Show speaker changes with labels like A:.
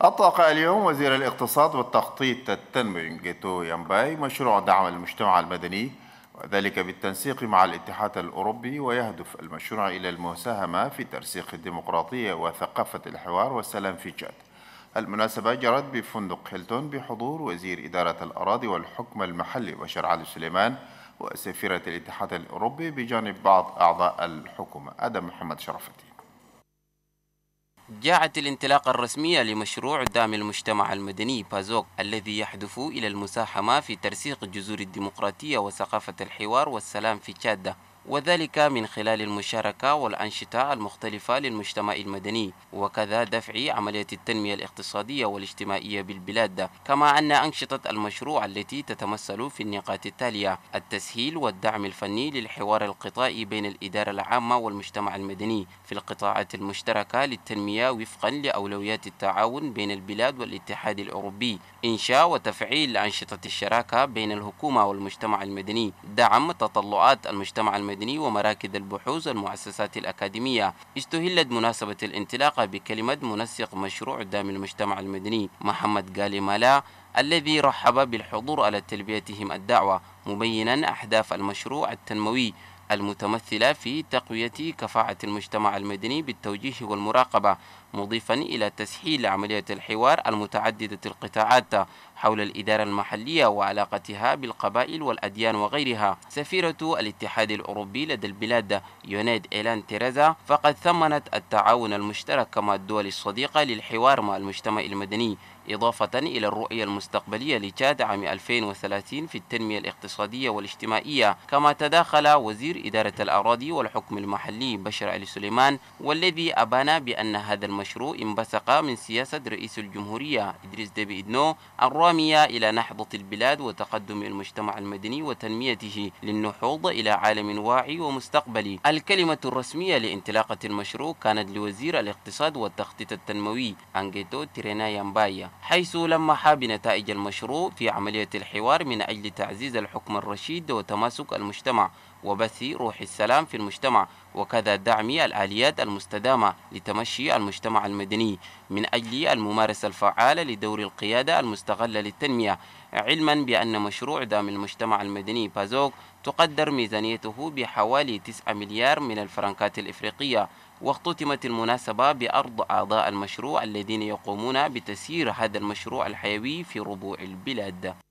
A: أطلق اليوم وزير الاقتصاد والتخطيط التنموي جيتو يامباي مشروع دعم المجتمع المدني وذلك بالتنسيق مع الاتحاد الأوروبي ويهدف المشروع إلى المساهمة في ترسيخ الديمقراطية وثقافة الحوار والسلام في تشاد المناسبة جرت بفندق هيلتون بحضور وزير إدارة الأراضي والحكم المحلي بشار علي سليمان وسفيرة الاتحاد الأوروبي بجانب بعض أعضاء الحكومة أدم محمد شرفتي
B: جاءت الانطلاقة الرسمية لمشروع دعم المجتمع المدني بازوك الذي يهدف إلى المساهمة في ترسيخ جذور الديمقراطية وثقافة الحوار والسلام في تشاد وذلك من خلال المشاركة والأنشطة المختلفة للمجتمع المدني وكذا دفع عملية التنمية الاقتصادية والاجتماعية بالبلاد كما أن أنشطة المشروع التي تتمثل في النقاط التالية التسهيل والدعم الفني للحوار القطاعي بين الإدارة العامة والمجتمع المدني في القطاعات المشتركة للتنمية وفقا لأولويات التعاون بين البلاد والاتحاد الأوروبي إنشاء وتفعيل أنشطة الشراكة بين الحكومة والمجتمع المدني دعم تطلعات المجتمع المدني المدني ومراكز البحوث والمؤسسات الأكاديمية استهلت مناسبة الانطلاقة بكلمة منسق مشروع دعم المجتمع المدني محمد قالي مالا الذي رحب بالحضور على تلبيتهم الدعوة مبينا أهداف المشروع التنموي المتمثلة في تقوية كفاءة المجتمع المدني بالتوجيه والمراقبة مضيفا إلى تسهيل عملية الحوار المتعددة القطاعات حول الإدارة المحلية وعلاقتها بالقبائل والأديان وغيرها سفيرة الاتحاد الأوروبي لدى البلاد يونيد إيلان تيريزا فقد ثمنت التعاون المشترك مع الدول الصديقة للحوار مع المجتمع المدني إضافة إلى الرؤية المستقبلية لتشاد عام 2030 في التنمية الاقتصادية والاجتماعية كما تداخل وزير إدارة الأراضي والحكم المحلي بشر علي سليمان والذي أبان بأن هذا المشروع انبثق من سياسة رئيس الجمهورية إدريس ديبي إدنو الرابع رمي إلى نهضة البلاد وتقدم المجتمع المدني وتنميته للنهوض إلى عالم واعي ومستقبلي الكلمة الرسمية لانطلاقة المشروع كانت لوزير الاقتصاد والتخطيط التنموي أنجيتو تيرينا يامبايا حيث لمح بنتائج المشروع في عملية الحوار من أجل تعزيز الحكم الرشيد وتماسك المجتمع وبث روح السلام في المجتمع وكذا دعم الآليات المستدامة لتمشي المجتمع المدني من أجل الممارسة الفعالة لدور القيادة المستغلة للتنمية علما بأن مشروع دعم المجتمع المدني بازوك تقدر ميزانيته بحوالي 9 مليار من الفرنكات الإفريقية واختتمت المناسبة بأرض أعضاء المشروع الذين يقومون بتسيير هذا المشروع الحيوي في ربوع البلاد